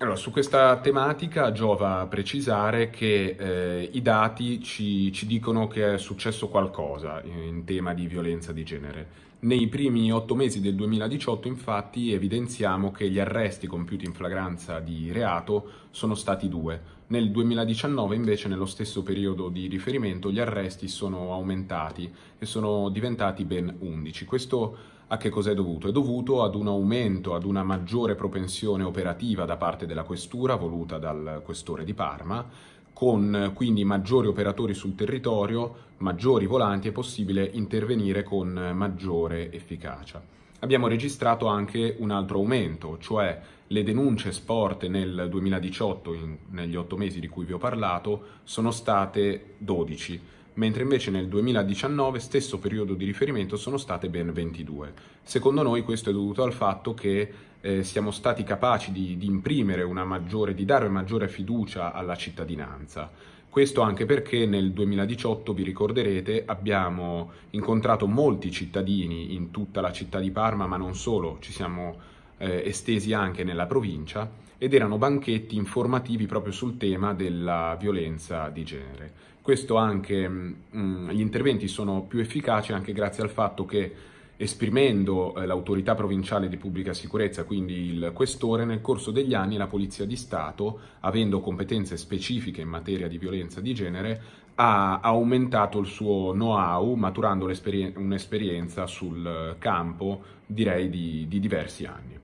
Allora, su questa tematica giova precisare che eh, i dati ci, ci, dicono che è successo qualcosa in, in, tema di violenza di genere. Nei primi otto mesi del 2018, infatti, evidenziamo che gli arresti compiuti in flagranza di reato sono stati due. Nel 2019 invece nello stesso periodo di riferimento gli arresti sono aumentati e sono diventati ben 11. Questo a che cosa è dovuto? È dovuto ad un aumento, ad una maggiore propensione operativa da parte della questura voluta dal questore di Parma, con quindi maggiori operatori sul territorio, maggiori volanti è possibile intervenire con maggiore efficacia abbiamo registrato anche un altro aumento, cioè le denunce sporte nel 2018, in, negli otto mesi di cui vi ho parlato, sono state 12 mentre invece nel 2019, stesso periodo di riferimento, sono state ben 22. Secondo noi questo è dovuto al fatto che eh, siamo stati capaci di, di imprimere una maggiore, di dare maggiore fiducia alla cittadinanza. Questo anche perché nel 2018, vi ricorderete, abbiamo incontrato molti cittadini in tutta la città di Parma, ma non solo, ci siamo eh, estesi anche nella provincia ed erano banchetti informativi proprio sul tema della violenza di genere. Questo anche, mh, mm, mm, gli interventi sono più efficaci anche grazie al fatto che esprimendo eh, l'autorità provinciale di pubblica sicurezza, quindi il questore, nel corso degli anni la Polizia di Stato, avendo competenze specifiche in materia di violenza di genere, ha aumentato il suo know-how maturando un'esperienza sul campo, direi di, di diversi anni.